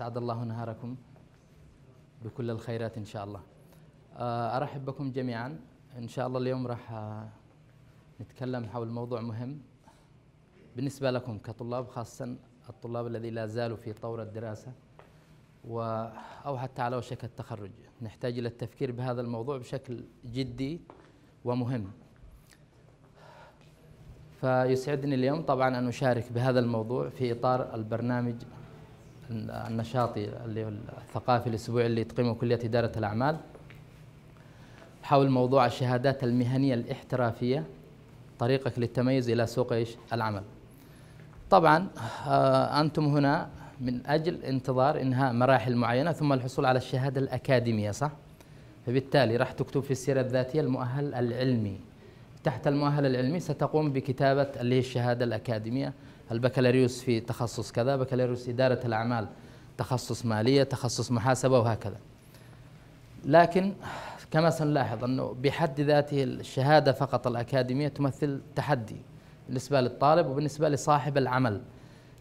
أسعد الله نهاركم بكل الخيرات إن شاء الله آه، أرحب بكم جميعا إن شاء الله اليوم راح آه، نتكلم حول موضوع مهم بالنسبة لكم كطلاب خاصة الطلاب الذين لا زالوا في طور الدراسة أو حتى على وشك التخرج نحتاج إلى التفكير بهذا الموضوع بشكل جدي ومهم فيسعدني اليوم طبعا أن أشارك بهذا الموضوع في إطار البرنامج النشاطي اللي الثقافي الاسبوعي اللي تقيمه كليه اداره الاعمال حول موضوع الشهادات المهنيه الاحترافيه طريقك للتميز الى سوق ايش؟ العمل. طبعا آه، انتم هنا من اجل انتظار انهاء مراحل معينه ثم الحصول على الشهاده الاكاديميه صح؟ فبالتالي راح تكتب في السيره الذاتيه المؤهل العلمي. تحت المؤهل العلمي ستقوم بكتابه اللي هي الشهاده الاكاديميه البكالوريوس في تخصص كذا بكالوريوس إدارة الأعمال تخصص مالية تخصص محاسبة وهكذا لكن كما سنلاحظ أنه بحد ذاته الشهادة فقط الأكاديمية تمثل تحدي بالنسبة للطالب وبالنسبة لصاحب العمل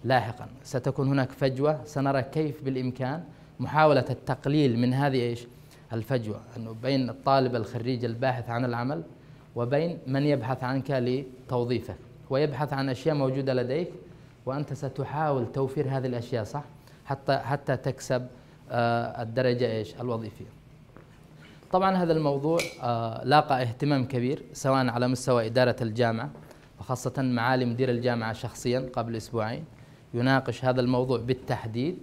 لاحقا ستكون هناك فجوة سنرى كيف بالإمكان محاولة التقليل من هذه إيش الفجوة أنه بين الطالب الخريج الباحث عن العمل وبين من يبحث عنك لتوظيفك ويبحث عن اشياء موجوده لديك وانت ستحاول توفير هذه الاشياء صح؟ حتى حتى تكسب آه، الدرجه ايش؟ الوظيفيه. طبعا هذا الموضوع آه، لاقى اهتمام كبير سواء على مستوى اداره الجامعه وخاصه معالي مدير الجامعه شخصيا قبل اسبوعين يناقش هذا الموضوع بالتحديد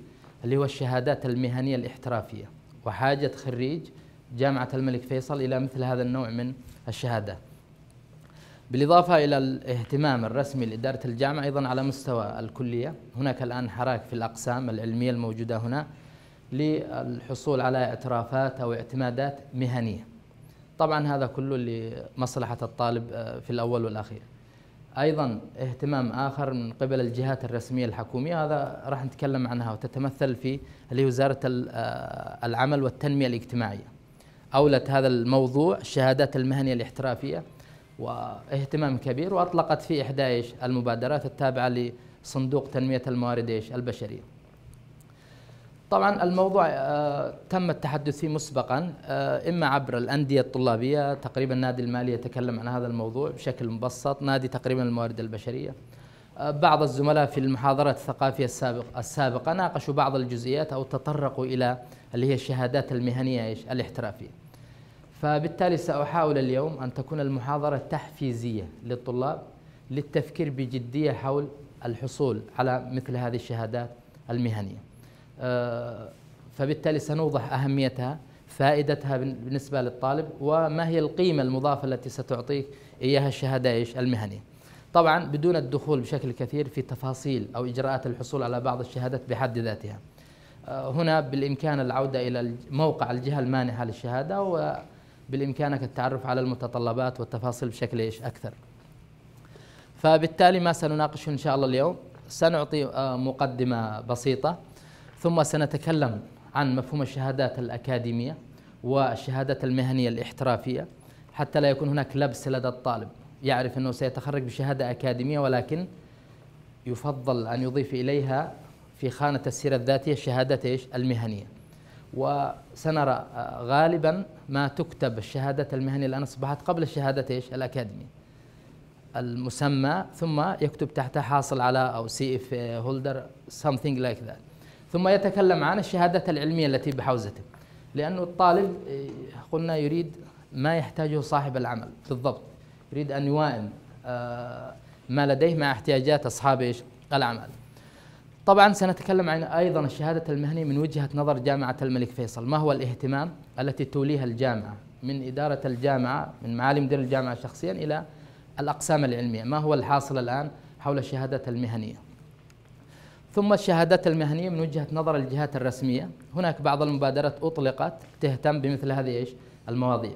اللي هو الشهادات المهنيه الاحترافيه وحاجه خريج جامعه الملك فيصل الى مثل هذا النوع من الشهادات. بالإضافة إلى الاهتمام الرسمي لإدارة الجامعة أيضا على مستوى الكلية هناك الآن حراك في الأقسام العلمية الموجودة هنا للحصول على اعترافات أو اعتمادات مهنية طبعا هذا كله لمصلحة الطالب آه، في الأول والأخير أيضا اهتمام آخر من قبل الجهات الرسمية الحكومية هذا راح نتكلم عنها وتتمثل في اللي وزارة آه، العمل والتنمية الاجتماعية أولت هذا الموضوع الشهادات المهنية الاحترافية واهتمام كبير واطلقت في 11 المبادرات التابعه لصندوق تنميه الموارد البشريه. طبعا الموضوع آه، تم التحدث فيه مسبقا آه، اما عبر الانديه الطلابيه تقريبا نادي المالي يتكلم عن هذا الموضوع بشكل مبسط، نادي تقريبا الموارد البشريه. آه، بعض الزملاء في المحاضرات الثقافيه السابق السابقه ناقشوا بعض الجزئيات او تطرقوا الى اللي هي الشهادات المهنيه الاحترافيه. فبالتالي سأحاول اليوم أن تكون المحاضرة تحفيزية للطلاب للتفكير بجدية حول الحصول على مثل هذه الشهادات المهنية أه، فبالتالي سنوضح أهميتها فائدتها بالنسبة للطالب وما هي القيمة المضافة التي ستعطيك إياها الشهادة إيش المهنية طبعا بدون الدخول بشكل كثير في تفاصيل أو إجراءات الحصول على بعض الشهادات بحد ذاتها أه، هنا بالإمكان العودة إلى موقع الجهة المانحة للشهادة بالإمكانك التعرف على المتطلبات والتفاصيل بشكل إيش أكثر فبالتالي ما سنناقشه إن شاء الله اليوم سنعطي آه، مقدمة بسيطة ثم سنتكلم عن مفهوم الشهادات الأكاديمية والشهادات المهنية الاحترافية حتى لا يكون هناك لبس لدى الطالب يعرف أنه سيتخرج بشهادة أكاديمية ولكن يفضل أن يضيف إليها في خانة السيرة الذاتية الشهادات إيش المهنية وسنرى آه، غالبا ما تكتب الشهادات المهنية الآن أصبحت قبل الشهادة إيش الأكاديمي المسمى ثم يكتب تحتها حاصل على أو سي إف هولدر something like that ثم يتكلم عن الشهادات العلمية التي بحوزته لأنه الطالب إيه، قلنا يريد ما يحتاجه صاحب العمل بالضبط يريد أن يوائم آه، ما لديه مع احتياجات أصحاب العمل طبعا سنتكلم عن ايضا الشهاده المهنيه من وجهه نظر جامعه الملك فيصل، ما هو الاهتمام التي توليها الجامعه من اداره الجامعه من معالي مدير الجامعه شخصيا الى الاقسام العلميه، ما هو الحاصل الان حول الشهادات المهنيه؟ ثم الشهادات المهنيه من وجهه نظر الجهات الرسميه، هناك بعض المبادرات اطلقت تهتم بمثل هذه ايش؟ المواضيع.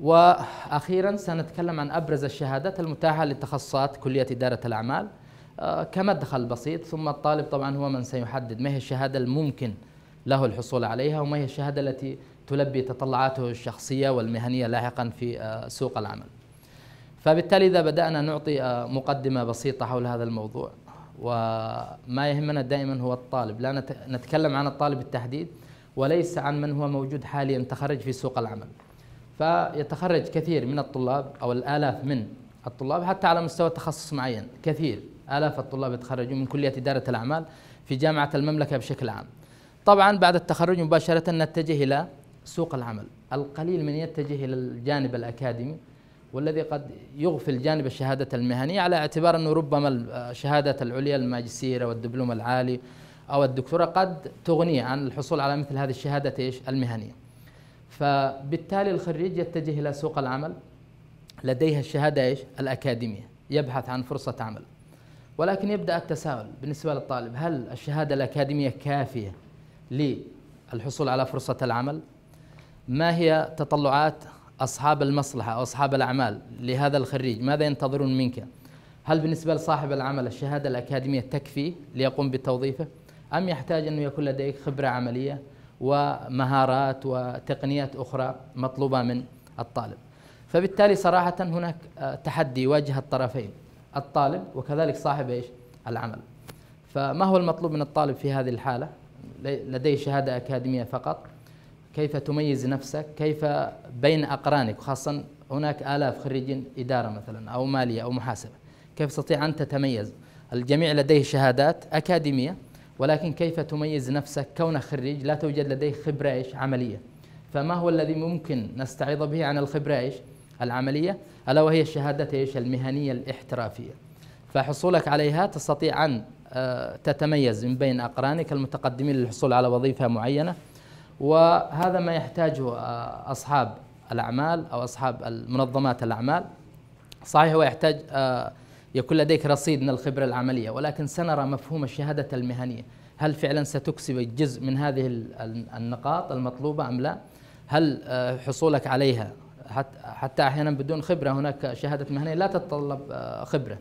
واخيرا سنتكلم عن ابرز الشهادات المتاحه لتخصصات كليه اداره الاعمال. آه، كمدخل بسيط ثم الطالب طبعا هو من سيحدد ما هي الشهادة الممكن له الحصول عليها وما هي الشهادة التي تلبي تطلعاته الشخصية والمهنية لاحقا في آه، سوق العمل فبالتالي إذا بدأنا نعطي آه، مقدمة بسيطة حول هذا الموضوع وما يهمنا دائما هو الطالب لا نتكلم عن الطالب بالتحديد وليس عن من هو موجود حاليا تخرج في سوق العمل فيتخرج كثير من الطلاب أو الآلاف من الطلاب حتى على مستوى تخصص معين كثير آلاف الطلاب يتخرجون من كلية إدارة الأعمال في جامعة المملكة بشكل عام طبعا بعد التخرج مباشرة نتجه إلى سوق العمل القليل من يتجه إلى الجانب الأكاديمي والذي قد يغفل جانب الشهادة المهنية على اعتبار أنه ربما الشهادة العليا الماجستير أو الدبلوم العالي أو الدكتوراه قد تغني عن الحصول على مثل هذه الشهادة إيش المهنية فبالتالي الخريج يتجه إلى سوق العمل لديها الشهادة إيش الأكاديمية يبحث عن فرصة عمل ولكن يبدا التساؤل بالنسبه للطالب هل الشهاده الاكاديميه كافيه للحصول على فرصه العمل؟ ما هي تطلعات اصحاب المصلحه او اصحاب الاعمال لهذا الخريج؟ ماذا ينتظرون منك؟ هل بالنسبه لصاحب العمل الشهاده الاكاديميه تكفي ليقوم بتوظيفه؟ ام يحتاج انه يكون لديك خبره عمليه ومهارات وتقنيات اخرى مطلوبه من الطالب؟ فبالتالي صراحه هناك تحدي يواجه الطرفين الطالب وكذلك صاحب ايش؟ العمل. فما هو المطلوب من الطالب في هذه الحاله؟ لديه شهاده اكاديميه فقط. كيف تميز نفسك؟ كيف بين اقرانك خاصه هناك الاف خريجين اداره مثلا او ماليه او محاسبه. كيف تستطيع ان تتميز؟ الجميع لديه شهادات اكاديميه ولكن كيف تميز نفسك كونك خريج لا توجد لديه خبره ايش؟ عمليه. فما هو الذي ممكن نستعيض به عن الخبره ايش؟ العملية ألا وهي الشهادة إيش المهنية الاحترافية فحصولك عليها تستطيع أن آه، تتميز من بين أقرانك المتقدمين للحصول على وظيفة معينة وهذا ما يحتاجه آه، أصحاب الأعمال أو أصحاب المنظمات الأعمال صحيح هو يحتاج آه، يكون لديك رصيد من الخبرة العملية ولكن سنرى مفهوم الشهادة المهنية هل فعلا ستكسب جزء من هذه النقاط المطلوبة أم لا هل حصولك عليها حتى احيانا بدون خبره هناك شهاده مهنيه لا تتطلب آه، خبره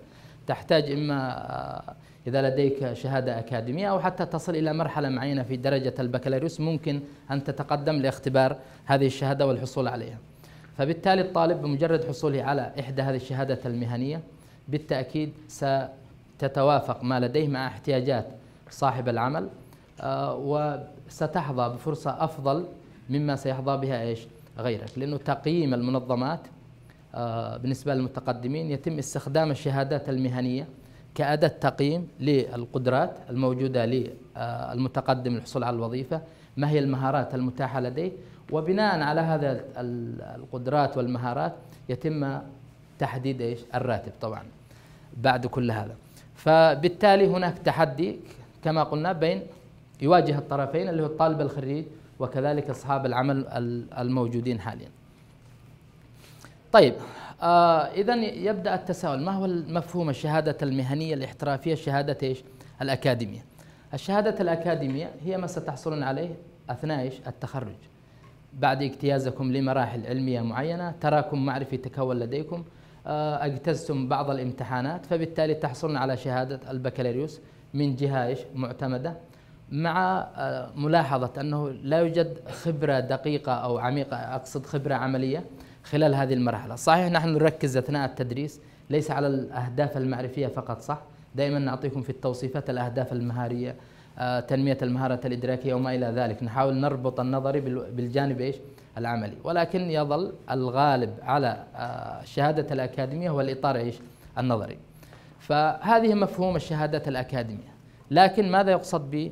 تحتاج اما آه، اذا لديك شهاده اكاديميه او حتى تصل الى مرحله معينه في درجه البكالوريوس ممكن ان تتقدم لاختبار هذه الشهاده والحصول عليها. فبالتالي الطالب بمجرد حصوله على احدى هذه الشهاده المهنيه بالتاكيد ستتوافق ما لديه مع احتياجات صاحب العمل آه، وستحظى بفرصه افضل مما سيحظى بها ايش؟ غيرك لأنه تقييم المنظمات آه، بالنسبة للمتقدمين يتم استخدام الشهادات المهنية كأداة تقييم للقدرات الموجودة للمتقدم للحصول على الوظيفة ما هي المهارات المتاحة لديه وبناء على هذا القدرات والمهارات يتم تحديد ايش الراتب طبعا بعد كل هذا فبالتالي هناك تحدي كما قلنا بين يواجه الطرفين اللي هو الطالب الخريج وكذلك أصحاب العمل الموجودين حاليا طيب آه إذا يبدأ التساؤل ما هو المفهوم الشهادة المهنية الاحترافية شهادة إيش الأكاديمية الشهادة الأكاديمية هي ما ستحصلون عليه أثناء ايش؟ التخرج بعد اجتيازكم لمراحل علمية معينة تراكم معرفي تكون لديكم آه، اجتزتم بعض الامتحانات فبالتالي تحصلون على شهادة البكالوريوس من جهة ايش؟ معتمدة مع آه، ملاحظة أنه لا يوجد خبرة دقيقة أو عميقة أقصد خبرة عملية خلال هذه المرحلة صحيح نحن نركز أثناء التدريس ليس على الأهداف المعرفية فقط صح دائما نعطيكم في التوصيفات الأهداف المهارية آه، تنمية المهارة الإدراكية وما إلى ذلك نحاول نربط النظري بالجانب إيش العملي ولكن يظل الغالب على الشهادة آه، الأكاديمية هو الإطار إيش النظري فهذه مفهوم الشهادات الأكاديمية لكن ماذا يقصد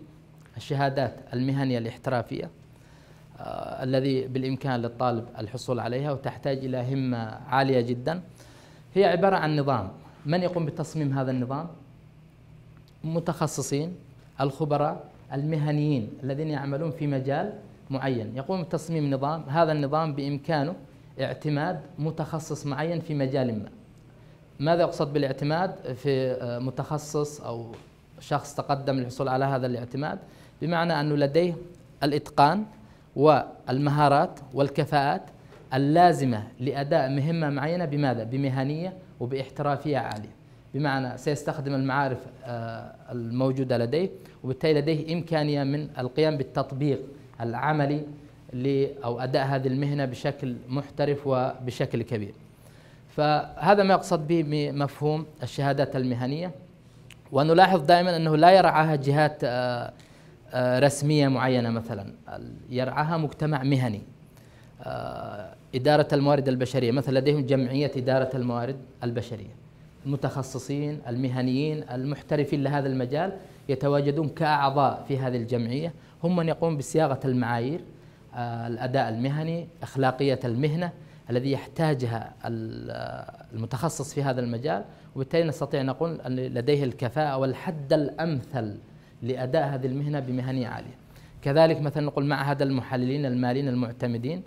الشهادات المهنية الاحترافية آه، الذي بالإمكان للطالب الحصول عليها وتحتاج إلى همة عالية جدا هي عبارة عن نظام من يقوم بتصميم هذا النظام؟ متخصصين الخبراء المهنيين الذين يعملون في مجال معين يقوم بتصميم نظام هذا النظام بإمكانه اعتماد متخصص معين في مجال ما ماذا يقصد بالاعتماد في آه، متخصص أو شخص تقدم للحصول على هذا الاعتماد بمعنى أنه لديه الإتقان والمهارات والكفاءات اللازمة لأداء مهمة معينة بماذا؟ بمهنية وباحترافية عالية بمعنى سيستخدم المعارف آه، الموجودة لديه وبالتالي لديه إمكانية من القيام بالتطبيق العملي أو أداء هذه المهنة بشكل محترف وبشكل كبير فهذا ما يقصد به بمفهوم الشهادات المهنية ونلاحظ دائما أنه لا يرعاها جهات آه، آه، رسمية معينة مثلا يرعاها مجتمع مهني آه، إدارة الموارد البشرية مثلا لديهم جمعية إدارة الموارد البشرية المتخصصين المهنيين المحترفين لهذا المجال يتواجدون كأعضاء في هذه الجمعية هم من يقوم بصياغة المعايير الأداء المهني أخلاقية المهنة الذي يحتاجها المتخصص في هذا المجال وبالتالي نستطيع أن نقول أن لديه الكفاءة والحد الأمثل لأداء هذه المهنة بمهنية عالية كذلك مثلا نقول معهد المحللين الماليين المعتمدين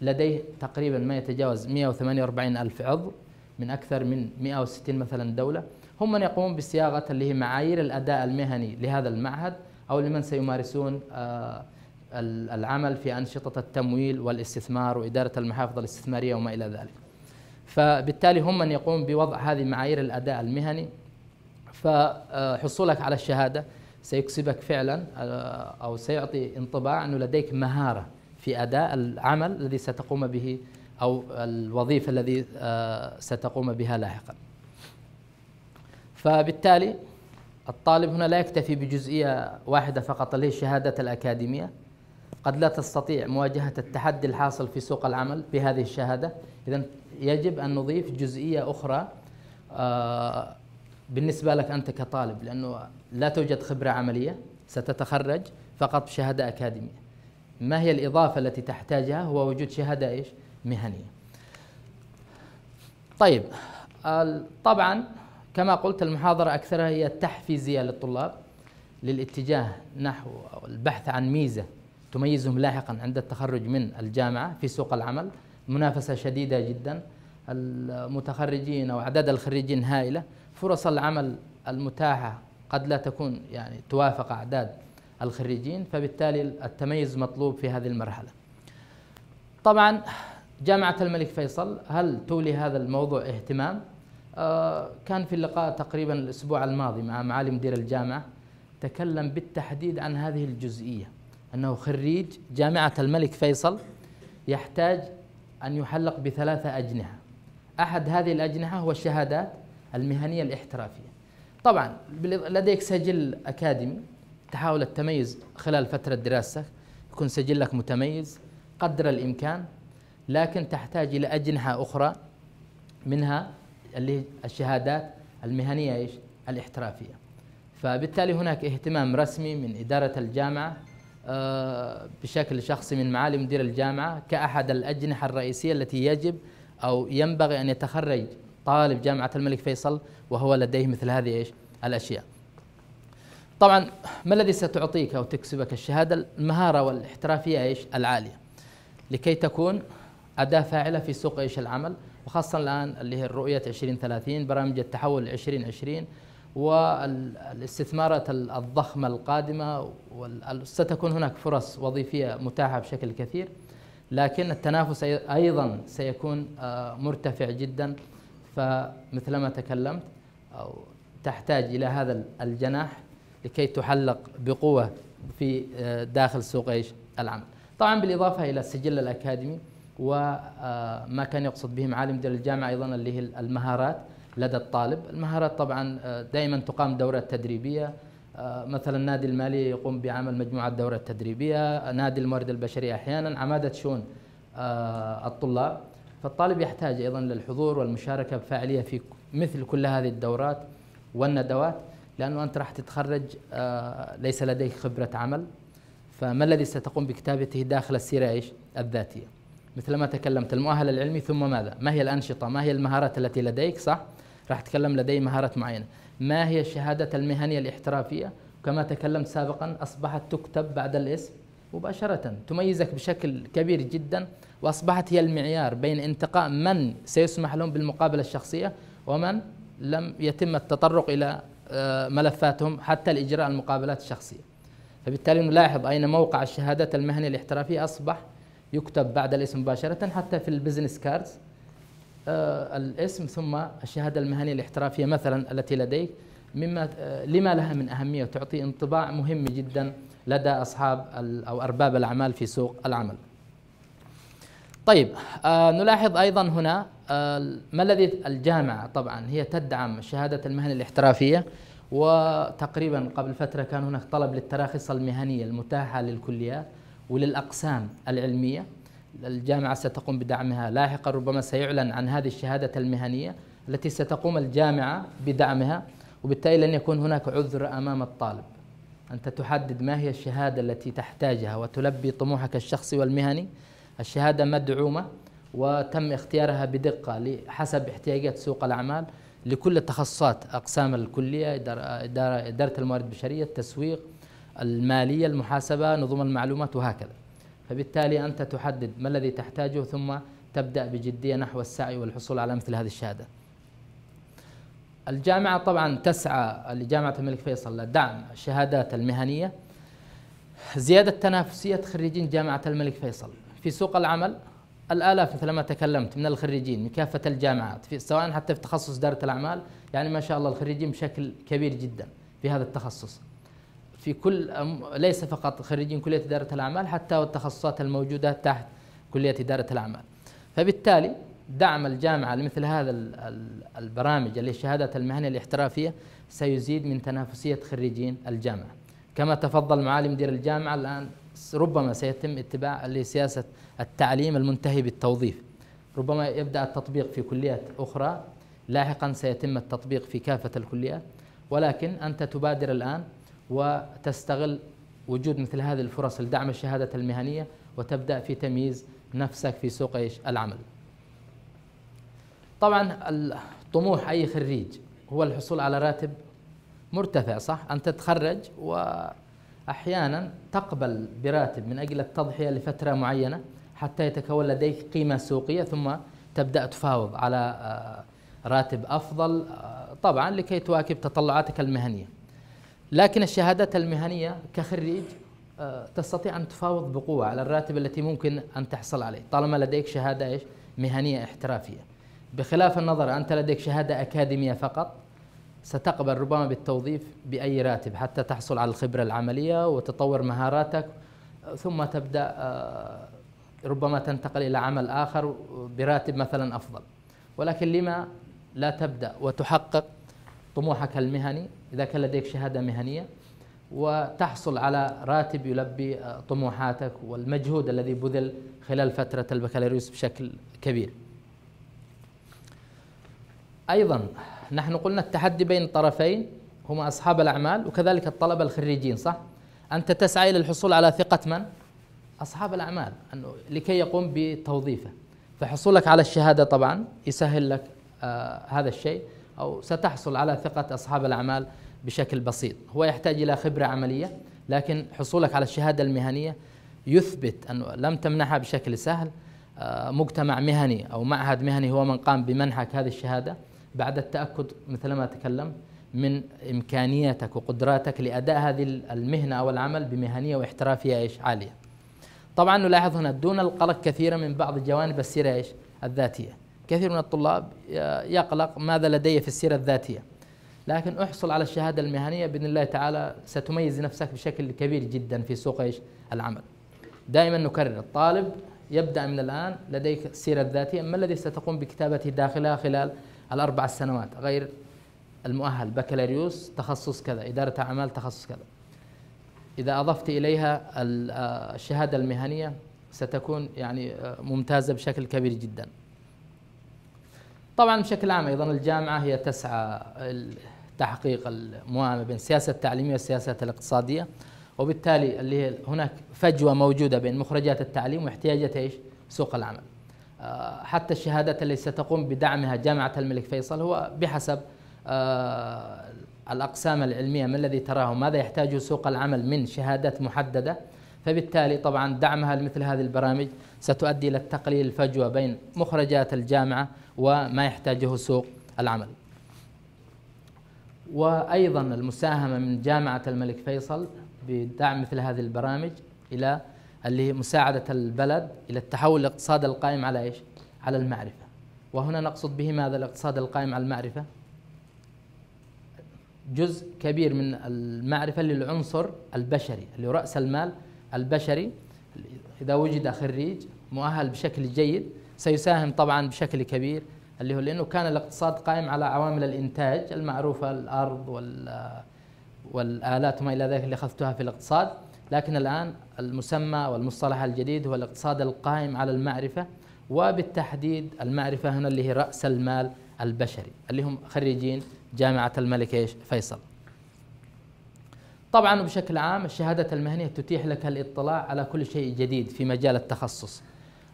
لديه تقريبا ما يتجاوز 148 ألف عضو من أكثر من 160 مثلا دولة هم من يقومون بصياغة اللي هي معايير الأداء المهني لهذا المعهد أو لمن سيمارسون آه، العمل في أنشطة التمويل والاستثمار وإدارة المحافظ الاستثمارية وما إلى ذلك فبالتالي هم من يقوم بوضع هذه معايير الاداء المهني فحصولك على الشهاده سيكسبك فعلا آه، او سيعطي انطباع انه لديك مهاره في اداء العمل الذي ستقوم به او الوظيفه الذي آه، ستقوم بها لاحقا. فبالتالي الطالب هنا لا يكتفي بجزئيه واحده فقط اللي هي الشهاده الاكاديميه قد لا تستطيع مواجهه التحدي الحاصل في سوق العمل بهذه الشهاده إذا يجب أن نضيف جزئية أخرى آه، بالنسبة لك أنت كطالب لأنه لا توجد خبرة عملية ستتخرج فقط بشهادة أكاديمية ما هي الإضافة التي تحتاجها هو وجود شهادة إيش مهنية طيب طبعا كما قلت المحاضرة أكثرها هي تحفيزية للطلاب للاتجاه نحو البحث عن ميزة تميزهم لاحقا عند التخرج من الجامعة في سوق العمل منافسة شديدة جدا المتخرجين أو أعداد الخريجين هائلة فرص العمل المتاحة قد لا تكون يعني توافق أعداد الخريجين فبالتالي التميز مطلوب في هذه المرحلة طبعا جامعة الملك فيصل هل تولي هذا الموضوع اهتمام؟ آه، كان في اللقاء تقريبا الأسبوع الماضي مع معالي مدير الجامعة تكلم بالتحديد عن هذه الجزئية أنه خريج جامعة الملك فيصل يحتاج أن يحلق بثلاثة أجنحة أحد هذه الأجنحة هو الشهادات المهنية الاحترافية طبعا لديك سجل أكاديمي تحاول التميز خلال فترة دراستك يكون سجلك متميز قدر الإمكان لكن تحتاج إلى أجنحة أخرى منها اللي هي الشهادات المهنية ايش؟ الاحترافية فبالتالي هناك اهتمام رسمي من إدارة الجامعة آه، بشكل شخصي من معالي مدير الجامعة كأحد الأجنحة الرئيسية التي يجب أو ينبغي أن يتخرج طالب جامعة الملك فيصل وهو لديه مثل هذه إيش الأشياء طبعا ما الذي ستعطيك أو تكسبك الشهادة المهارة والاحترافية إيش العالية لكي تكون أداة فاعلة في سوق إيش العمل وخاصة الآن اللي هي الرؤية 2030 برامج التحول 2020 والاستثمارات الضخمة القادمة ستكون هناك فرص وظيفية متاحة بشكل كثير لكن التنافس أيضا سيكون آه، مرتفع جدا فمثلما تكلمت تحتاج إلى هذا الجناح لكي تحلق بقوة في آه، داخل سوق ايش العمل طبعا بالإضافة إلى السجل الأكاديمي وما آه، كان يقصد به معالم مدير الجامعة أيضا اللي هي المهارات لدى الطالب المهارات طبعا آه، دائما تقام دورات تدريبية آه، مثلا نادي المالي يقوم بعمل مجموعة دورة تدريبية نادي الموارد البشرية أحيانا عمادة شؤون آه، الطلاب فالطالب يحتاج أيضا للحضور والمشاركة بفاعلية في مثل كل هذه الدورات والندوات لأنه أنت راح تتخرج ليس لديك خبرة عمل فما الذي ستقوم بكتابته داخل السيرة إيش؟ الذاتية مثل ما تكلمت المؤهل العلمي ثم ماذا؟ ما هي الأنشطة؟ ما هي المهارات التي لديك صح؟ راح أتكلم لدي مهارات معينة ما هي الشهادة المهنية الاحترافية كما تكلمت سابقا أصبحت تكتب بعد الاسم مباشرة تميزك بشكل كبير جدا وأصبحت هي المعيار بين انتقاء من سيسمح لهم بالمقابلة الشخصية ومن لم يتم التطرق إلى آه، ملفاتهم حتى لإجراء المقابلات الشخصية فبالتالي نلاحظ أين موقع الشهادات المهنية الاحترافية أصبح يكتب بعد الاسم مباشرة حتى في البزنس كاردز آه، الاسم ثم الشهاده المهنيه الاحترافيه مثلا التي لديك مما آه، لما لها من اهميه تعطي انطباع مهم جدا لدى اصحاب او ارباب الاعمال في سوق العمل. طيب آه، نلاحظ ايضا هنا ما الذي الجامعه طبعا هي تدعم شهاده المهنه الاحترافيه وتقريبا قبل فتره كان هناك طلب للتراخيص المهنيه المتاحه للكليات وللاقسام العلميه الجامعة ستقوم بدعمها لاحقا ربما سيعلن عن هذه الشهادة المهنية التي ستقوم الجامعة بدعمها وبالتالي لن يكون هناك عذر أمام الطالب أنت تحدد ما هي الشهادة التي تحتاجها وتلبي طموحك الشخصي والمهني الشهادة مدعومة وتم اختيارها بدقة حسب احتياجات سوق الأعمال لكل التخصصات أقسام الكلية إدارة الموارد البشرية التسويق المالية المحاسبة نظم المعلومات وهكذا فبالتالي أنت تحدد ما الذي تحتاجه ثم تبدأ بجدية نحو السعي والحصول على مثل هذه الشهادة الجامعة طبعا تسعى لجامعة الملك فيصل لدعم الشهادات المهنية زيادة تنافسية خريجين جامعة الملك فيصل في سوق العمل الآلاف مثل ما تكلمت من الخريجين من كافة الجامعات في سواء حتى في تخصص إدارة الأعمال يعني ما شاء الله الخريجين بشكل كبير جدا في هذا التخصص في كل ليس فقط خريجين كليه اداره الاعمال حتى والتخصصات الموجوده تحت كليه اداره الاعمال. فبالتالي دعم الجامعه لمثل هذا البرامج للشهادات الشهادات المهنيه الاحترافيه سيزيد من تنافسيه خريجين الجامعه. كما تفضل معالي مدير الجامعه الان ربما سيتم اتباع لسياسه التعليم المنتهي بالتوظيف. ربما يبدا التطبيق في كليات اخرى لاحقا سيتم التطبيق في كافه الكليات ولكن انت تبادر الان وتستغل وجود مثل هذه الفرص لدعم الشهادة المهنية وتبدأ في تمييز نفسك في سوق العمل طبعا طموح أي خريج هو الحصول على راتب مرتفع صح أن تتخرج وأحيانا تقبل براتب من أجل التضحية لفترة معينة حتى يتكون لديك قيمة سوقية ثم تبدأ تفاوض على آه، راتب أفضل آه، طبعا لكي تواكب تطلعاتك المهنيه لكن الشهادات المهنيه كخريج آه، تستطيع ان تفاوض بقوه على الراتب التي ممكن ان تحصل عليه طالما لديك شهاده ايش؟ مهنيه احترافيه. بخلاف النظر انت لديك شهاده اكاديميه فقط ستقبل ربما بالتوظيف باي راتب حتى تحصل على الخبره العمليه وتطور مهاراتك ثم تبدا آه، ربما تنتقل الى عمل اخر براتب مثلا افضل. ولكن لما لا تبدا وتحقق طموحك المهني إذا كان لديك شهادة مهنية وتحصل على راتب يلبي آه، طموحاتك والمجهود الذي بذل خلال فترة البكالوريوس بشكل كبير أيضا نحن قلنا التحدي بين الطرفين هما أصحاب الأعمال وكذلك الطلبة الخريجين صح؟ أنت تسعى إلى الحصول على ثقة من؟ أصحاب الأعمال أنه لكي يقوم بتوظيفه فحصولك على الشهادة طبعا يسهل لك آه هذا الشيء أو ستحصل على ثقة أصحاب الأعمال بشكل بسيط هو يحتاج إلى خبرة عملية لكن حصولك على الشهادة المهنية يثبت أنه لم تمنحها بشكل سهل آه، مجتمع مهني أو معهد مهني هو من قام بمنحك هذه الشهادة بعد التأكد مثل ما تكلم من إمكانيتك وقدراتك لأداء هذه المهنة أو العمل بمهنية واحترافية إيش عالية طبعا نلاحظ هنا دون القلق كثيرا من بعض جوانب السيرة إيش الذاتية كثير من الطلاب آه، يقلق ماذا لدي في السيرة الذاتية لكن احصل على الشهادة المهنية بإذن الله تعالى ستميز نفسك بشكل كبير جدا في سوق إيش العمل دائما نكرر الطالب يبدأ من الآن لديك السيرة الذاتية ما الذي ستقوم بكتابته داخلها خلال الأربع سنوات غير المؤهل بكالوريوس تخصص كذا إدارة أعمال تخصص كذا إذا أضفت إليها آه، الشهادة المهنية ستكون يعني آه، ممتازة بشكل كبير جدا طبعا بشكل عام أيضا الجامعة هي تسعى تحقيق الموائمة بين السياسة التعليمية والسياسة الاقتصادية وبالتالي اللي هي هناك فجوة موجودة بين مخرجات التعليم واحتياجات ايش؟ سوق العمل. آه، حتى الشهادات اللي ستقوم بدعمها جامعة الملك فيصل هو بحسب آه، الأقسام العلمية ما الذي تراه ماذا يحتاجه سوق العمل من شهادات محددة فبالتالي طبعا دعمها لمثل هذه البرامج ستؤدي إلى تقليل الفجوة بين مخرجات الجامعة وما يحتاجه سوق العمل وايضا المساهمه من جامعه الملك فيصل بدعم مثل هذه البرامج الى اللي مساعده البلد الى التحول الاقتصادي القائم على ايش؟ على المعرفه. وهنا نقصد به ماذا الاقتصاد القائم على المعرفه؟ جزء كبير من المعرفه للعنصر البشري اللي راس المال البشري اذا وجد خريج مؤهل بشكل جيد سيساهم طبعا بشكل كبير اللي هو لانه كان الاقتصاد قائم على عوامل الانتاج المعروفه الارض وال والالات وما الى ذلك اللي اخذتها في الاقتصاد لكن الان المسمى والمصطلح الجديد هو الاقتصاد القائم على المعرفه وبالتحديد المعرفه هنا اللي هي راس المال البشري اللي هم خريجين جامعه الملك ايش فيصل طبعا بشكل عام الشهادة المهنية تتيح لك الاطلاع على كل شيء جديد في مجال التخصص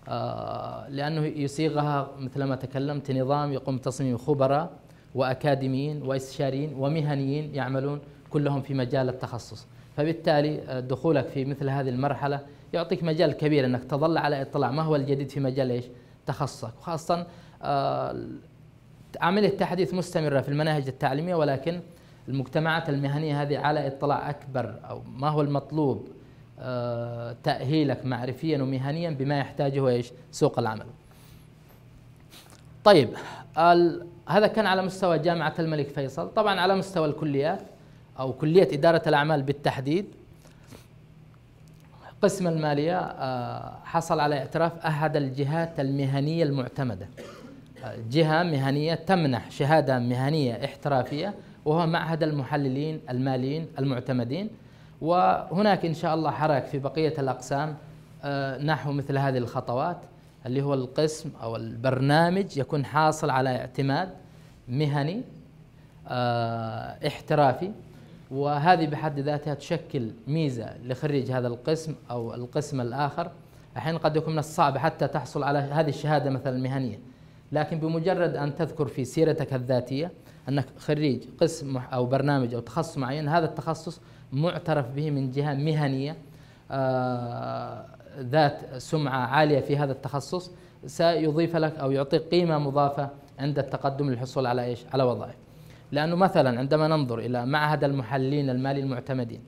آه، لأنه يصيغها مثل ما تكلمت نظام يقوم تصميم خبراء وأكاديميين واستشاريين ومهنيين يعملون كلهم في مجال التخصص فبالتالي آه، دخولك في مثل هذه المرحلة يعطيك مجال كبير أنك تظل على اطلاع ما هو الجديد في مجال إيش تخصصك وخاصة آه، عملية التحديث مستمرة في المناهج التعليمية ولكن المجتمعات المهنية هذه على اطلاع أكبر أو ما هو المطلوب آه، تأهيلك معرفيا ومهنيا بما يحتاجه ايش؟ سوق العمل. طيب هذا كان على مستوى جامعة الملك فيصل، طبعا على مستوى الكليات او كلية إدارة الأعمال بالتحديد قسم المالية آه، حصل على اعتراف أحد الجهات المهنية المعتمدة آه، جهة مهنية تمنح شهادة مهنية احترافية وهو معهد المحللين الماليين المعتمدين وهناك إن شاء الله حرك في بقية الأقسام آه، نحو مثل هذه الخطوات اللي هو القسم أو البرنامج يكون حاصل على اعتماد مهني آه، احترافي وهذه بحد ذاتها تشكل ميزة لخريج هذا القسم أو القسم الآخر أحيانا قد يكون من الصعب حتى تحصل على هذه الشهادة مثلا المهنية لكن بمجرد أن تذكر في سيرتك الذاتية أنك خريج قسم أو برنامج أو تخصص معين هذا التخصص معترف به من جهه مهنيه آه، ذات سمعه عاليه في هذا التخصص سيضيف لك او يعطيك قيمه مضافه عند التقدم للحصول على ايش؟ على وظائف. لانه مثلا عندما ننظر الى معهد المحللين المالي المعتمدين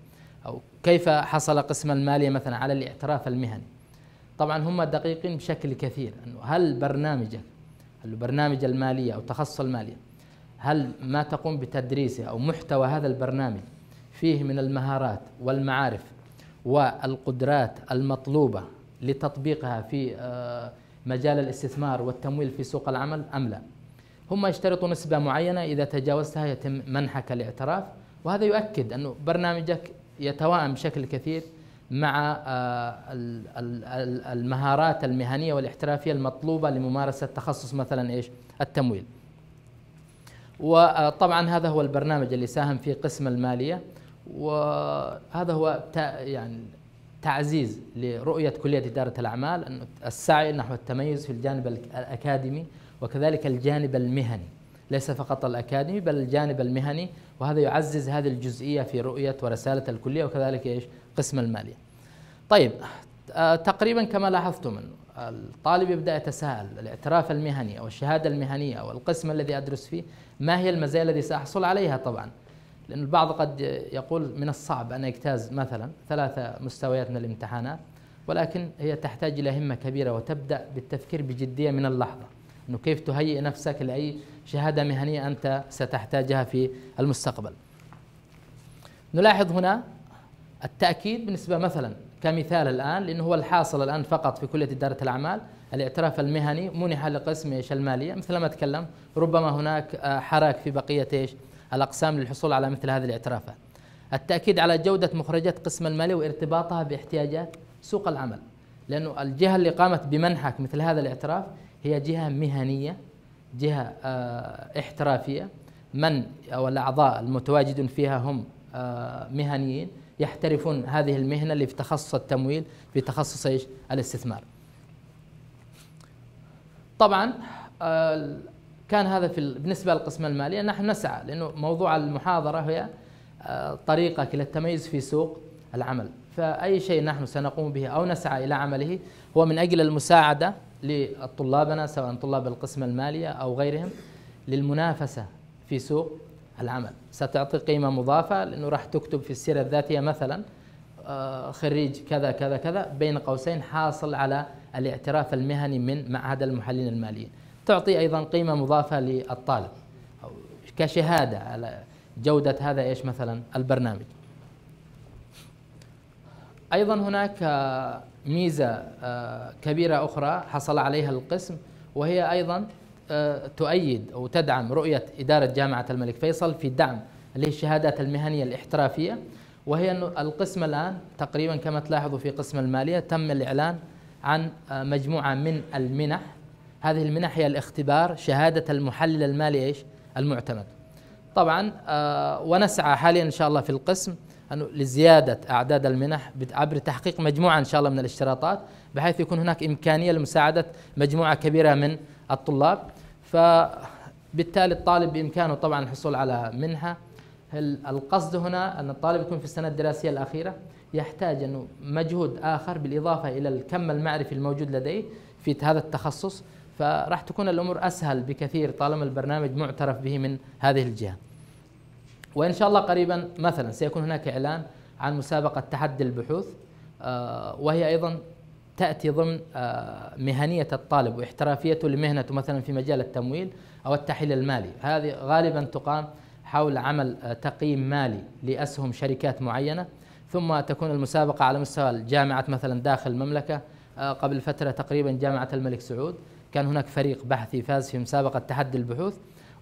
او كيف حصل قسم الماليه مثلا على الاعتراف المهني. طبعا هم دقيقين بشكل كثير انه هل برنامجك هل برنامج الماليه او تخصص الماليه هل ما تقوم بتدريسه او محتوى هذا البرنامج فيه من المهارات والمعارف والقدرات المطلوبة لتطبيقها في آه، مجال الاستثمار والتمويل في سوق العمل أم لا هم يشترطوا نسبة معينة إذا تجاوزتها يتم منحك الاعتراف وهذا يؤكد أن برنامجك يتوائم بشكل كثير مع آه، المهارات المهنية والاحترافية المطلوبة لممارسة تخصص مثلا إيش التمويل وطبعا هذا هو البرنامج اللي ساهم في قسم المالية وهذا هو يعني تعزيز لرؤية كلية إدارة الأعمال أن السعي نحو التميز في الجانب الأكاديمي وكذلك الجانب المهني ليس فقط الأكاديمي بل الجانب المهني وهذا يعزز هذه الجزئية في رؤية ورسالة الكلية وكذلك إيش قسم المالية طيب آه، تقريبا كما لاحظتم الطالب يبدأ يتساءل الاعتراف المهني أو الشهادة المهنية أو القسم الذي أدرس فيه ما هي المزايا التي سأحصل عليها طبعا لأن البعض قد يقول من الصعب أن يجتاز مثلا ثلاثة مستويات من الامتحانات ولكن هي تحتاج إلى همة كبيرة وتبدأ بالتفكير بجدية من اللحظة أنه كيف تهيئ نفسك لأي شهادة مهنية أنت ستحتاجها في المستقبل نلاحظ هنا التأكيد بالنسبة مثلا كمثال الآن لأنه هو الحاصل الآن فقط في كلية إدارة الأعمال الاعتراف المهني منح لقسم ايش الماليه مثل ما تكلم ربما هناك حراك في بقيه ايش الأقسام للحصول على مثل هذه الاعترافات التأكيد على جودة مخرجات قسم المالي وارتباطها باحتياجات سوق العمل لأنه الجهة اللي قامت بمنحك مثل هذا الاعتراف هي جهة مهنية جهة آه، احترافية من أو الأعضاء المتواجدون فيها هم آه، مهنيين يحترفون هذه المهنة اللي في تخصص التمويل في تخصص ايش؟ الاستثمار. طبعا آه، كان هذا في بالنسبه للقسم المالي نحن نسعى لانه موضوع المحاضره هي آه، طريقه للتميز في سوق العمل فاي شيء نحن سنقوم به او نسعى الى عمله هو من اجل المساعده لطلابنا سواء طلاب القسم الماليه او غيرهم للمنافسه في سوق العمل ستعطي قيمه مضافه لانه راح تكتب في السيره الذاتيه مثلا آه، خريج كذا كذا كذا بين قوسين حاصل على الاعتراف المهني من معهد المحللين الماليين تعطي أيضا قيمة مضافة للطالب كشهادة على جودة هذا إيش مثلا البرنامج أيضا هناك ميزة آه، كبيرة أخرى حصل عليها القسم وهي أيضا آه، تؤيد أو تدعم رؤية إدارة جامعة الملك فيصل في دعم اللي هي الشهادات المهنية الاحترافية وهي أن القسم الآن تقريبا كما تلاحظوا في قسم المالية تم الإعلان عن آه، مجموعة من المنح هذه المنح هي الاختبار شهادة المحلل المالي ايش؟ المعتمد. طبعا آه ونسعى حاليا ان شاء الله في القسم انه لزياده اعداد المنح عبر تحقيق مجموعه ان شاء الله من الاشتراطات بحيث يكون هناك امكانيه لمساعده مجموعه كبيره من الطلاب فبالتالي الطالب بامكانه طبعا الحصول على منحه القصد هنا ان الطالب يكون في السنه الدراسيه الاخيره يحتاج انه مجهود اخر بالاضافه الى الكم المعرفي الموجود لديه في هذا التخصص فراح تكون الامور اسهل بكثير طالما البرنامج معترف به من هذه الجهه. وان شاء الله قريبا مثلا سيكون هناك اعلان عن مسابقه تحدي البحوث آه، وهي ايضا تاتي ضمن آه، مهنيه الطالب واحترافيته لمهنته مثلا في مجال التمويل او التحليل المالي، هذه غالبا تقام حول عمل آه، تقييم مالي لاسهم شركات معينه ثم تكون المسابقه على مستوى الجامعات مثلا داخل المملكه قبل فتره تقريبا جامعه الملك سعود كان هناك فريق بحثي فاز في مسابقة تحدي البحوث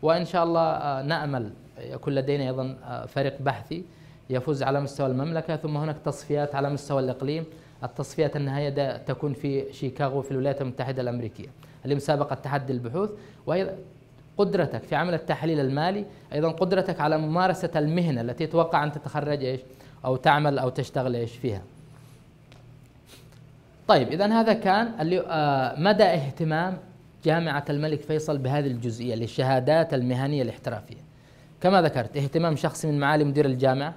وإن شاء الله آه، نأمل يكون لدينا أيضا آه، فريق بحثي يفوز على مستوى المملكة ثم هناك تصفيات على مستوى الإقليم التصفيات النهائية تكون في شيكاغو في الولايات المتحدة الأمريكية لمسابقة تحدي البحوث وأيضا قدرتك في عمل التحليل المالي أيضا قدرتك على ممارسة المهنة التي توقع أن تتخرج إيش أو تعمل أو تشتغل إيش فيها طيب اذا هذا كان آه، مدى اهتمام جامعه الملك فيصل بهذه الجزئيه للشهادات المهنيه الاحترافيه. كما ذكرت اهتمام شخصي من معالي مدير الجامعه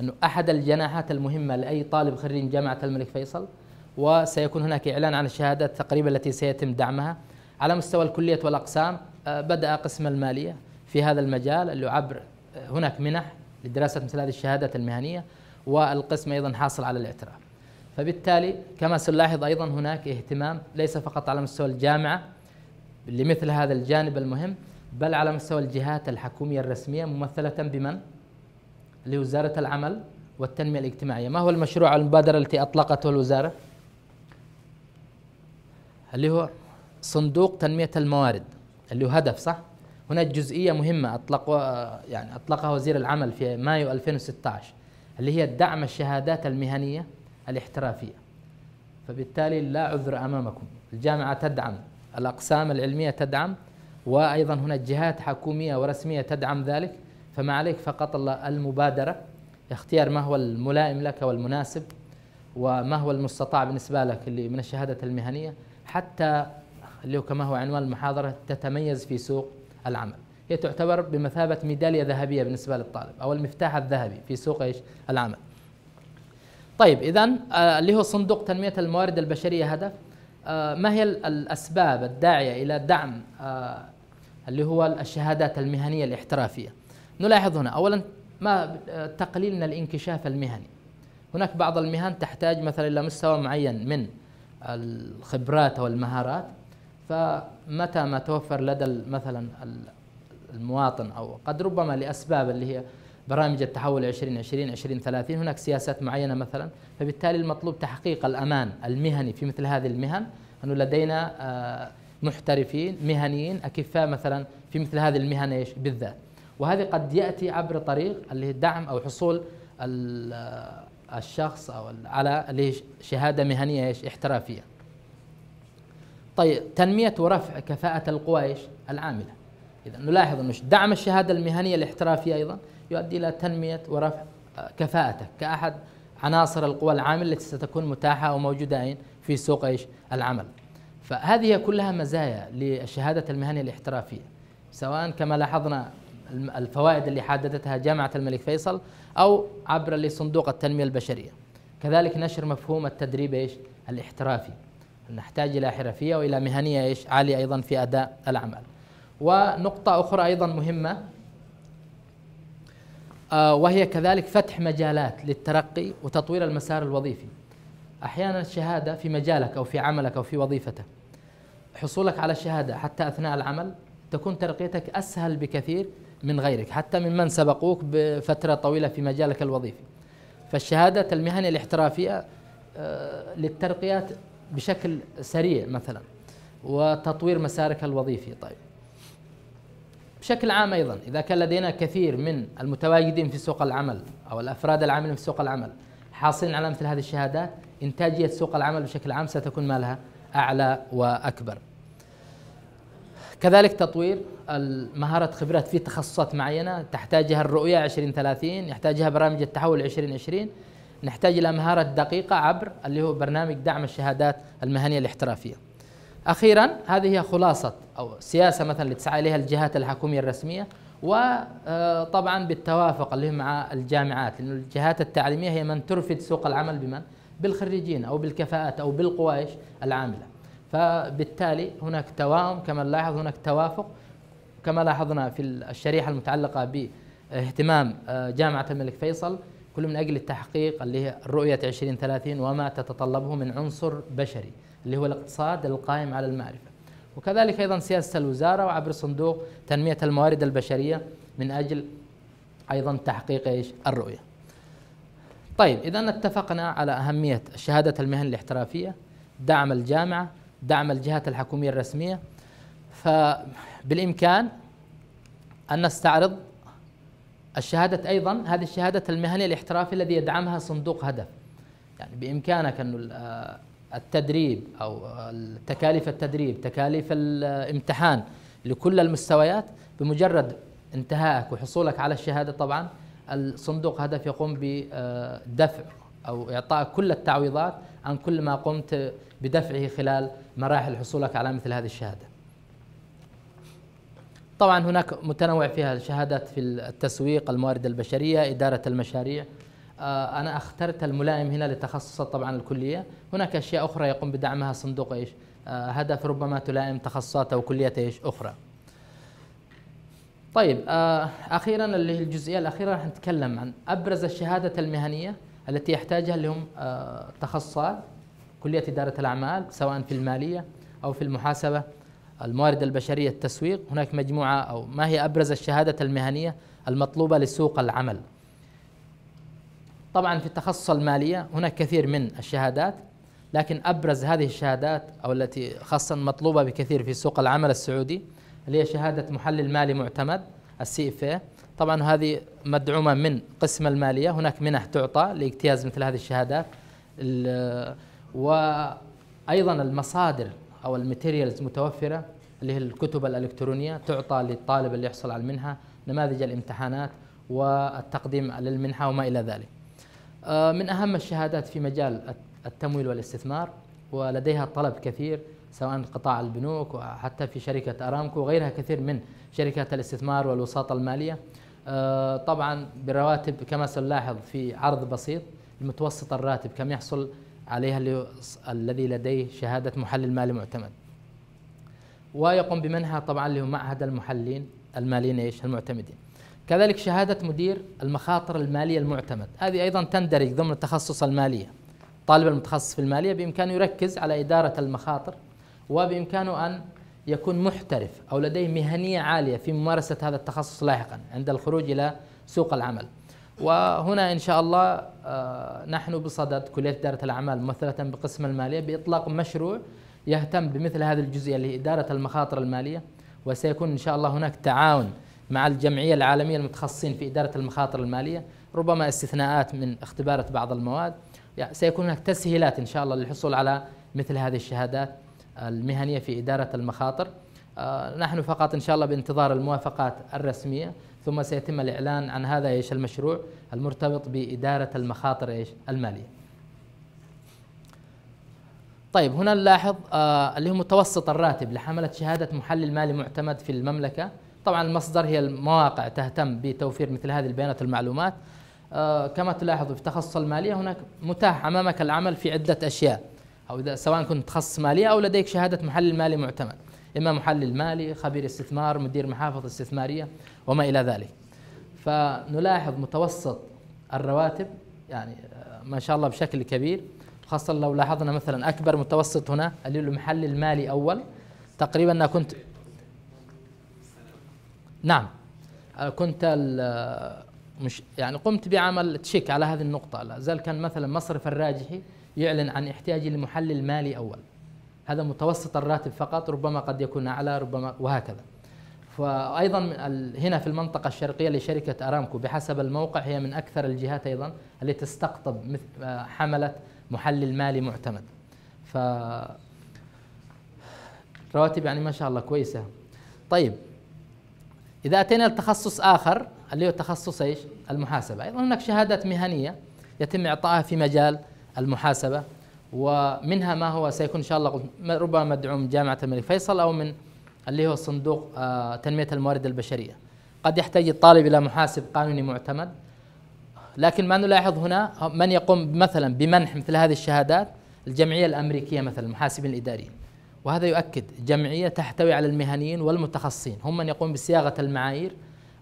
انه احد الجناحات المهمه لاي طالب خريج جامعه الملك فيصل وسيكون هناك اعلان عن الشهادات تقريبا التي سيتم دعمها على مستوى الكليه والاقسام آه، بدا قسم الماليه في هذا المجال اللي عبر آه، هناك منح لدراسه مثل هذه الشهادات المهنيه والقسم ايضا حاصل على الاعتراف. فبالتالي كما سنلاحظ ايضا هناك اهتمام ليس فقط على مستوى الجامعه لمثل هذا الجانب المهم بل على مستوى الجهات الحكوميه الرسميه ممثله بمن؟ لوزاره العمل والتنميه الاجتماعيه، ما هو المشروع المبادره التي اطلقته الوزاره؟ اللي هو صندوق تنميه الموارد اللي هو هدف صح؟ هناك جزئيه مهمه اطلق يعني اطلقها وزير العمل في مايو 2016 اللي هي دعم الشهادات المهنيه الاحترافية فبالتالي لا عذر أمامكم الجامعة تدعم الأقسام العلمية تدعم وأيضا هناك جهات حكومية ورسمية تدعم ذلك فما عليك فقط المبادرة اختيار ما هو الملائم لك والمناسب وما هو المستطاع بالنسبة لك اللي من الشهادة المهنية حتى اللي هو كما هو عنوان المحاضرة تتميز في سوق العمل هي تعتبر بمثابة ميدالية ذهبية بالنسبة للطالب أو المفتاح الذهبي في سوق إيش العمل طيب اذا آه، اللي هو صندوق تنميه الموارد البشريه هدف آه، ما هي الاسباب الداعيه الى دعم آه، اللي هو الشهادات المهنيه الاحترافيه نلاحظ هنا اولا ما تقليل من الانكشاف المهني هناك بعض المهن تحتاج مثلا الى مستوى معين من الخبرات او المهارات فمتى ما توفر لدى مثلا المواطن او قد ربما لاسباب اللي هي برامج التحول 2020 2030 هناك سياسات معينه مثلا فبالتالي المطلوب تحقيق الامان المهني في مثل هذه المهن انه لدينا آه، محترفين مهنيين اكفاء مثلا في مثل هذه المهن ايش بالذات وهذا قد ياتي عبر طريق اللي هي الدعم او حصول آه، الشخص او على اللي هي شهاده مهنيه ايش احترافيه طيب تنميه ورفع كفاءه القوى ايش العامله اذا نلاحظ انه دعم الشهاده المهنيه الاحترافيه ايضا يؤدي إلى تنمية ورفع كفاءتك كأحد عناصر القوى العامله التي ستكون متاحه وموجوده في سوق ايش؟ العمل. فهذه كلها مزايا للشهاده المهنيه الاحترافيه سواء كما لاحظنا الفوائد اللي حددتها جامعه الملك فيصل او عبر لصندوق التنميه البشريه. كذلك نشر مفهوم التدريب ايش؟ الاحترافي. نحتاج الى حرفيه والى مهنيه ايش؟ عاليه ايضا في اداء العمل. ونقطه اخرى ايضا مهمه آه، وهي كذلك فتح مجالات للترقي وتطوير المسار الوظيفي احيانا الشهاده في مجالك او في عملك او في وظيفتك حصولك على الشهاده حتى اثناء العمل تكون ترقيتك اسهل بكثير من غيرك حتى ممن سبقوك بفتره طويله في مجالك الوظيفي فالشهاده المهنيه الاحترافيه آه، للترقيات بشكل سريع مثلا وتطوير مسارك الوظيفي طيب بشكل عام ايضا اذا كان لدينا كثير من المتواجدين في سوق العمل او الافراد العاملين في سوق العمل حاصلين على مثل هذه الشهادات انتاجيه سوق العمل بشكل عام ستكون مالها اعلى واكبر. كذلك تطوير المهارات خبرات في تخصصات معينة تحتاجها الرؤية 2030 يحتاجها برامج التحول 2020 نحتاج إلى مهارة دقيقة عبر اللي هو برنامج دعم الشهادات المهنية الاحترافية أخيرا هذه هي خلاصة أو سياسة مثلا لتسعى إليها الجهات الحكومية الرسمية وطبعا آه، بالتوافق اللي مع الجامعات لأن الجهات التعليمية هي من ترفد سوق العمل بمن؟ بالخريجين أو بالكفاءات أو بالقوائش العاملة فبالتالي هناك توام كما نلاحظ هناك توافق كما لاحظنا في الشريحة المتعلقة باهتمام آه، جامعة الملك فيصل كل من أجل التحقيق اللي هي رؤية 2030 وما تتطلبه من عنصر بشري اللي هو الاقتصاد القائم على المعرفة وكذلك أيضا سياسة الوزارة وعبر صندوق تنمية الموارد البشرية من أجل أيضا تحقيق إيش الرؤية طيب إذا اتفقنا على أهمية شهادة المهن الاحترافية دعم الجامعة دعم الجهات الحكومية الرسمية فبالإمكان أن نستعرض الشهادة أيضا هذه الشهادة المهنية الاحترافية الذي يدعمها صندوق هدف يعني بإمكانك أن التدريب او تكاليف التدريب تكاليف الامتحان لكل المستويات بمجرد انتهائك وحصولك على الشهاده طبعا الصندوق هدف يقوم بدفع او اعطاء كل التعويضات عن كل ما قمت بدفعه خلال مراحل حصولك على مثل هذه الشهاده. طبعا هناك متنوع فيها الشهادات في التسويق، الموارد البشريه، اداره المشاريع، آه، انا اخترت الملائم هنا لتخصصات طبعا الكليه هناك اشياء اخرى يقوم بدعمها صندوق ايش آه، هدف ربما تلائم تخصصات او كليات ايش اخرى طيب آه، اخيرا اللي هي الجزئيه الاخيره راح نتكلم عن ابرز الشهاده المهنيه التي يحتاجها اللي هم تخصصات كليه اداره الاعمال سواء في الماليه او في المحاسبه الموارد البشريه التسويق هناك مجموعه او ما هي ابرز الشهاده المهنيه المطلوبه لسوق العمل طبعا في التخصص المالية هناك كثير من الشهادات لكن أبرز هذه الشهادات أو التي خاصة مطلوبة بكثير في سوق العمل السعودي اللي هي شهادة محلل مالي معتمد السي اف إيه. طبعا هذه مدعومة من قسم المالية هناك منح تعطى لاجتياز مثل هذه الشهادات وأيضا المصادر أو الماتيريالز متوفرة اللي هي الكتب الإلكترونية تعطى للطالب اللي يحصل على المنحة نماذج الامتحانات والتقديم للمنحة وما إلى ذلك آه، من أهم الشهادات في مجال التمويل والاستثمار ولديها طلب كثير سواء قطاع البنوك وحتى في شركة أرامكو وغيرها كثير من شركات الاستثمار والوساطة المالية آه، طبعا بالرواتب كما سنلاحظ في عرض بسيط المتوسط الراتب كم يحصل عليها الذي لديه شهادة محلل مالي معتمد ويقوم بمنحها طبعا اللي هو معهد المحللين الماليين ايش المعتمدين كذلك شهادة مدير المخاطر المالية المعتمد هذه أيضا تندرج ضمن التخصص المالية طالب المتخصص في المالية بإمكانه يركز على إدارة المخاطر وبإمكانه أن يكون محترف أو لديه مهنية عالية في ممارسة هذا التخصص لاحقا عند الخروج إلى سوق العمل وهنا إن شاء الله آه، نحن بصدد كلية إدارة الأعمال ممثلة بقسم المالية بإطلاق مشروع يهتم بمثل هذه الجزئية اللي هي إدارة المخاطر المالية وسيكون إن شاء الله هناك تعاون مع الجمعيه العالميه المتخصصين في اداره المخاطر الماليه ربما استثناءات من اختباره بعض المواد يعني سيكون هناك تسهيلات ان شاء الله للحصول على مثل هذه الشهادات المهنيه في اداره المخاطر آه، نحن فقط ان شاء الله بانتظار الموافقات الرسميه ثم سيتم الاعلان عن هذا ايش المشروع المرتبط باداره المخاطر ايش الماليه. طيب هنا نلاحظ آه، اللي هو متوسط الراتب لحمله شهاده محلل مالي معتمد في المملكه طبعا المصدر هي المواقع تهتم بتوفير مثل هذه البيانات والمعلومات آه، كما تلاحظ في تخصص الماليه هناك متاح امامك العمل في عده اشياء او إذا سواء كنت تخصص ماليه او لديك شهاده محلل مالي معتمد اما محلل مالي خبير استثمار مدير محافظه استثماريه وما الى ذلك فنلاحظ متوسط الرواتب يعني آه، ما شاء الله بشكل كبير خاصة لو لاحظنا مثلا أكبر متوسط هنا اللي هو المحلل المالي أول تقريبا أنا كنت نعم أه، كنت آه، مش يعني قمت بعمل تشيك على هذه النقطة لا زال كان مثلا مصرف الراجحي يعلن عن احتياجي لمحلل مالي أول هذا متوسط الراتب فقط ربما قد يكون أعلى ربما وهكذا فأيضا هنا في المنطقة الشرقية لشركة أرامكو بحسب الموقع هي من أكثر الجهات أيضا التي تستقطب آه، حملة محلل مالي معتمد ف رواتب يعني ما شاء الله كويسة طيب إذا أتينا لتخصص آخر اللي هو تخصص إيش المحاسبة أيضا هناك شهادات مهنية يتم إعطائها في مجال المحاسبة ومنها ما هو سيكون إن شاء الله ربما مدعوم جامعة الملك فيصل أو من اللي هو صندوق آه، تنمية الموارد البشرية قد يحتاج الطالب إلى محاسب قانوني معتمد لكن ما نلاحظ هنا من يقوم مثلا بمنح مثل هذه الشهادات الجمعية الأمريكية مثلا المحاسبين الإداريين وهذا يؤكد جمعية تحتوي على المهنيين والمتخصصين هم من يقوم بصياغة المعايير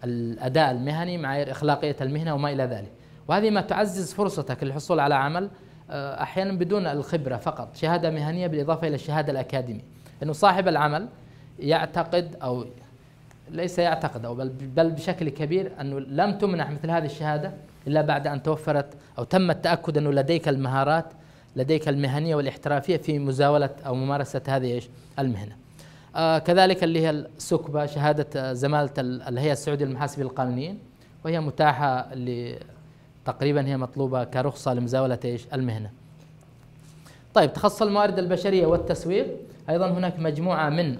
الأداء المهني معايير إخلاقية المهنة وما إلى ذلك وهذه ما تعزز فرصتك للحصول على عمل آه، أحيانا بدون الخبرة فقط شهادة مهنية بالإضافة إلى الشهادة الأكاديمية أنه صاحب العمل يعتقد أو ليس يعتقد أو بل بشكل كبير أنه لم تمنح مثل هذه الشهادة إلا بعد أن توفرت أو تم التأكد أنه لديك المهارات لديك المهنيه والاحترافيه في مزاوله او ممارسه هذه ايش؟ المهنه. آه كذلك اللي هي السكبه شهاده آه، زماله الهيئه السعوديه للمحاسبين القانونيين وهي متاحه تقريبا هي مطلوبه كرخصه لمزاوله ايش؟ المهنه. طيب تخصص الموارد البشريه والتسويق ايضا هناك مجموعه من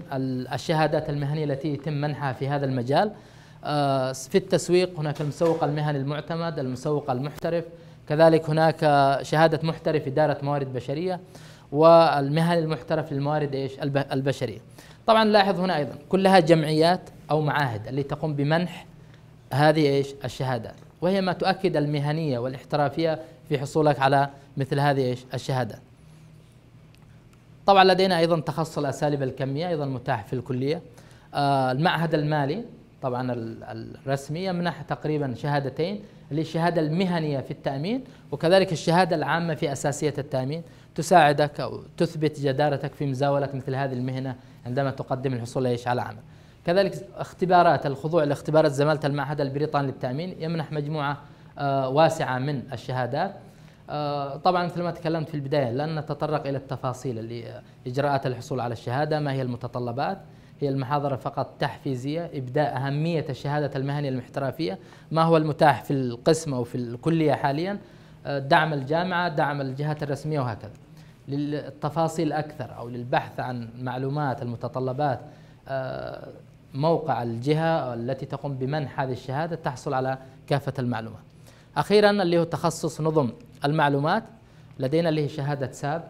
الشهادات المهنيه التي يتم منحها في هذا المجال. آه، في التسويق هناك المسوق المهني المعتمد، المسوق المحترف، كذلك هناك شهادة محترف إدارة موارد بشرية والمهن المحترف للموارد ايش؟ البشريه. طبعا لاحظ هنا ايضا كلها جمعيات او معاهد اللي تقوم بمنح هذه ايش؟ الشهادات، وهي ما تؤكد المهنيه والاحترافيه في حصولك على مثل هذه ايش؟ الشهادات. طبعا لدينا ايضا تخصص الاساليب الكميه ايضا متاح في الكليه. آه، المعهد المالي طبعا الرسمي يمنح تقريبا شهادتين اللي الشهادة المهنية في التأمين وكذلك الشهادة العامة في أساسية التأمين تساعدك أو تثبت جدارتك في مزاولة مثل هذه المهنة عندما تقدم الحصول إيش على عمل كذلك اختبارات الخضوع لاختبارات زمالة المعهد البريطاني للتأمين يمنح مجموعة آه، واسعة من الشهادات آه، طبعا مثل ما تكلمت في البداية لن نتطرق إلى التفاصيل اللي آه، إجراءات الحصول على الشهادة ما هي المتطلبات هي المحاضرة فقط تحفيزية إبداء أهمية الشهادة المهنية المحترفية ما هو المتاح في القسم أو في الكلية حاليا آه، دعم الجامعة دعم الجهات الرسمية وهكذا للتفاصيل أكثر أو للبحث عن معلومات المتطلبات آه، موقع الجهة التي تقوم بمنح هذه الشهادة تحصل على كافة المعلومات أخيرا اللي هو تخصص نظم المعلومات لدينا اللي هي شهادة ساب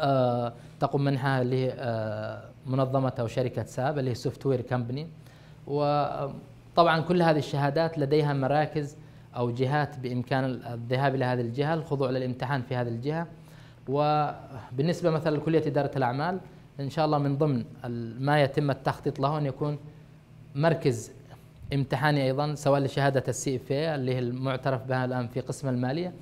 آه، تقوم منها اللي هي آه، منظمه او شركه ساب اللي هي سوفت وير كمبني وطبعا كل هذه الشهادات لديها مراكز او جهات بامكان الذهاب الى هذه الجهه الخضوع للامتحان في هذه الجهه وبالنسبه مثلا لكليه اداره الاعمال ان شاء الله من ضمن ما يتم التخطيط له ان يكون مركز امتحاني ايضا سواء لشهاده السي اف إيه اللي هي المعترف بها الان في قسم الماليه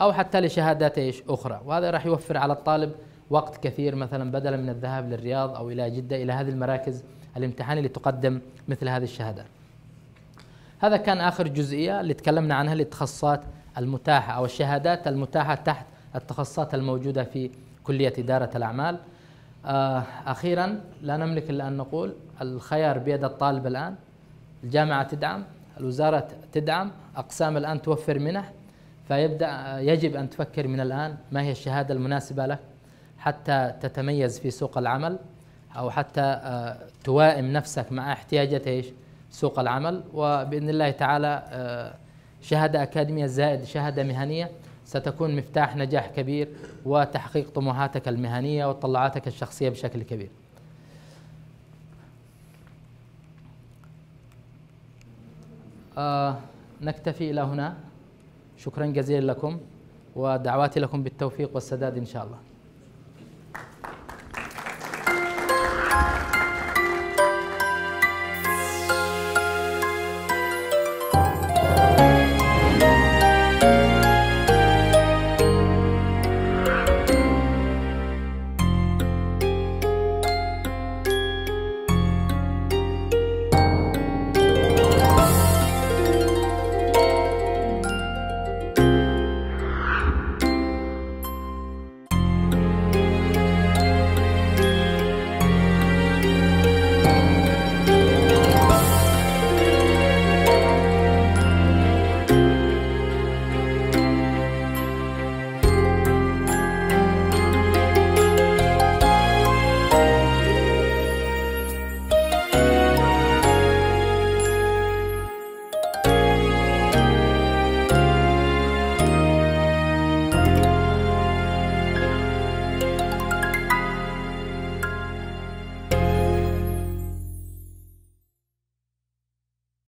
او حتى لشهادات ايش اخرى وهذا راح يوفر على الطالب وقت كثير مثلا بدلا من الذهاب للرياض او الى جده الى هذه المراكز الامتحان اللي تقدم مثل هذه الشهادات. هذا كان اخر جزئيه اللي تكلمنا عنها للتخصصات المتاحه او الشهادات المتاحه تحت التخصصات الموجوده في كليه اداره الاعمال. آه اخيرا لا نملك الا ان نقول الخيار بيد الطالب الان الجامعه تدعم، الوزاره تدعم، اقسام الان توفر منح فيبدا يجب ان تفكر من الان ما هي الشهاده المناسبه لك حتى تتميز في سوق العمل او حتى آه، توائم نفسك مع احتياجات ايش؟ سوق العمل وباذن الله تعالى آه، شهاده اكاديميه زائد شهاده مهنيه ستكون مفتاح نجاح كبير وتحقيق طموحاتك المهنيه وطلعاتك الشخصيه بشكل كبير. آه، نكتفي الى هنا شكرا جزيلا لكم ودعواتي لكم بالتوفيق والسداد ان شاء الله.